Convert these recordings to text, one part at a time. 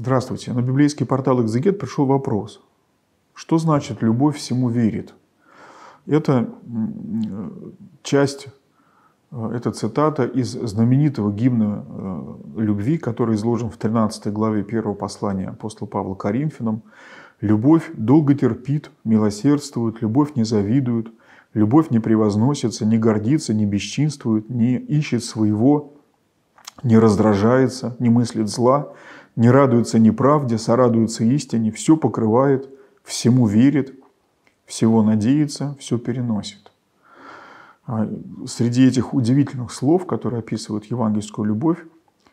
Здравствуйте. На библейский портал «Экзегет» пришел вопрос. Что значит «любовь всему верит»? Это э, часть, э, это цитата из знаменитого гимна э, любви, который изложен в 13 главе первого послания апостола Павла Коринфянам. «Любовь долго терпит, милосердствует, любовь не завидует, любовь не превозносится, не гордится, не бесчинствует, не ищет своего, не раздражается, не мыслит зла, не радуется неправде, сорадуется истине, все покрывает, всему верит, всего надеется, все переносит. А, среди этих удивительных слов, которые описывают евангельскую любовь,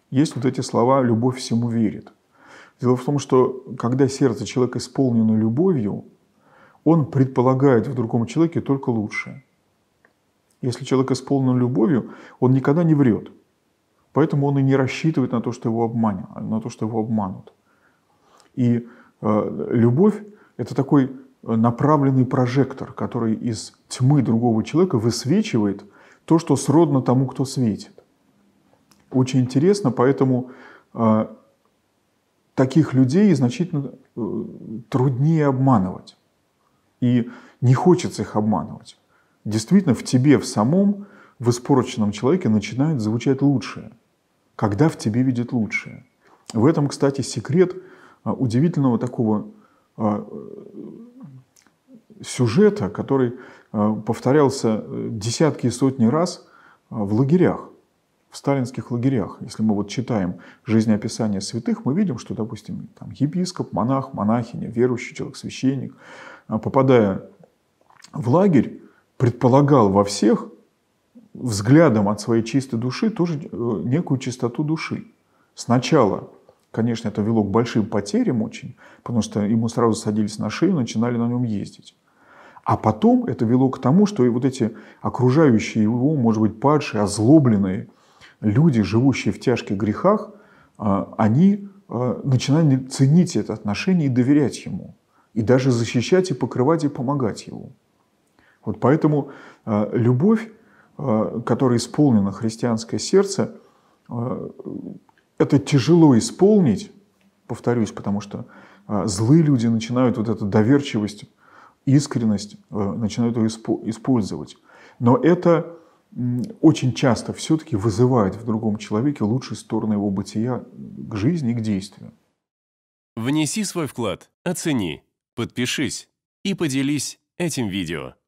есть вот эти слова «любовь всему верит». Дело в том, что когда сердце человека исполнено любовью, он предполагает в другом человеке только лучшее. Если человек исполнен любовью, он никогда не врет – Поэтому он и не рассчитывает на то, что его обманят, на то, что его обманут. И э, любовь – это такой э, направленный прожектор, который из тьмы другого человека высвечивает то, что сродно тому, кто светит. Очень интересно, поэтому э, таких людей значительно э, труднее обманывать. И не хочется их обманывать. Действительно, в тебе, в самом, в испорченном человеке начинает звучать лучшее – когда в тебе видит лучшее. В этом, кстати, секрет а, удивительного такого а, э, сюжета, который а, повторялся э, десятки и сотни раз в лагерях, в сталинских лагерях. Если мы вот читаем жизнеописание святых, мы видим, что, допустим, там епископ, монах, монахиня, верующий человек, священник, попадая в лагерь, предполагал во всех, взглядом от своей чистой души тоже э, некую чистоту души. Сначала, конечно, это вело к большим потерям очень, потому что ему сразу садились на шею, начинали на нем ездить. А потом это вело к тому, что и вот эти окружающие его, может быть, падшие, озлобленные люди, живущие в тяжких грехах, а, они а, начинали ценить это отношение и доверять ему. И даже защищать, и покрывать, и помогать ему. Вот поэтому а, любовь Э, которое исполнено христианское сердце, э, это тяжело исполнить, повторюсь, потому что э, злые люди начинают вот эту доверчивость, искренность, начинают ее использовать. Но это очень часто все-таки вызывает в другом человеке лучшие стороны его бытия к жизни к действию. Внеси свой вклад, оцени, подпишись и поделись этим видео.